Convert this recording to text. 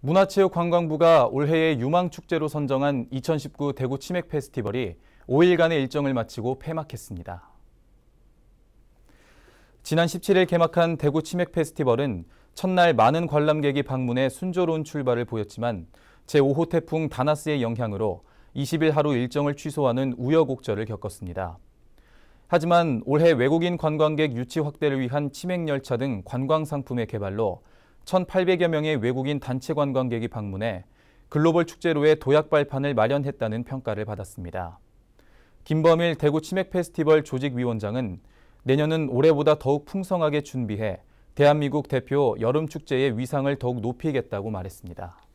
문화체육관광부가 올해의 유망축제로 선정한 2019 대구 치맥 페스티벌이 5일간의 일정을 마치고 폐막했습니다. 지난 17일 개막한 대구 치맥 페스티벌은 첫날 많은 관람객이 방문해 순조로운 출발을 보였지만 제5호 태풍 다나스의 영향으로 20일 하루 일정을 취소하는 우여곡절을 겪었습니다. 하지만 올해 외국인 관광객 유치 확대를 위한 치맥 열차 등 관광 상품의 개발로 1,800여 명의 외국인 단체 관광객이 방문해 글로벌 축제로의 도약 발판을 마련했다는 평가를 받았습니다. 김범일 대구 치맥 페스티벌 조직위원장은 내년은 올해보다 더욱 풍성하게 준비해 대한민국 대표 여름 축제의 위상을 더욱 높이겠다고 말했습니다.